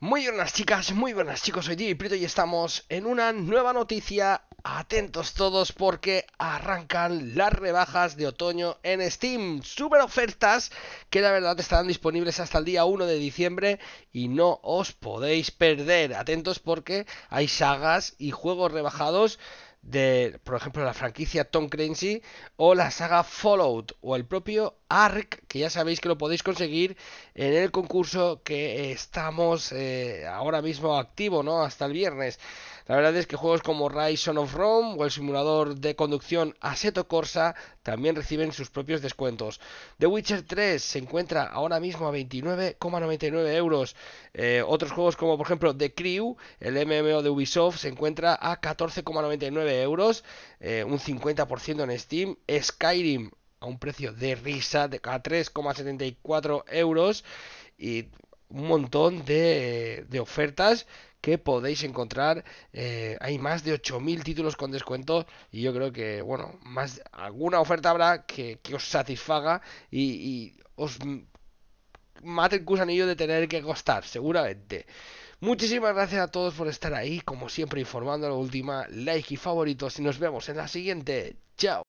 Muy buenas chicas, muy buenas chicos, soy Prito y estamos en una nueva noticia Atentos todos porque arrancan las rebajas de otoño en Steam. Super ofertas que la verdad estarán disponibles hasta el día 1 de diciembre y no os podéis perder. Atentos porque hay sagas y juegos rebajados de, por ejemplo, la franquicia Tom Clancy o la saga Fallout o el propio Ark, que ya sabéis que lo podéis conseguir en el concurso que estamos eh, ahora mismo activo, ¿no? Hasta el viernes. La verdad es que juegos como Rise of Rome o el simulador de conducción Assetto Corsa también reciben sus propios descuentos. The Witcher 3 se encuentra ahora mismo a 29,99 euros. Eh, otros juegos como por ejemplo The Crew, el MMO de Ubisoft, se encuentra a 14,99 euros, eh, un 50% en Steam. Skyrim a un precio de risa de a 3,74 euros. Y un montón de, ofertas que podéis encontrar. Eh, hay más de 8.000 títulos con descuento y yo creo que, bueno, más alguna oferta habrá que, que os satisfaga y, os mate el cusanillo de tener que costar, seguramente. Muchísimas gracias a todos por estar ahí, como siempre informando a la última, like y favoritos y nos vemos en la siguiente. Chao.